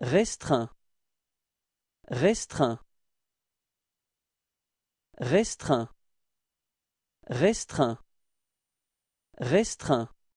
restreint restreint restreint restreint restreint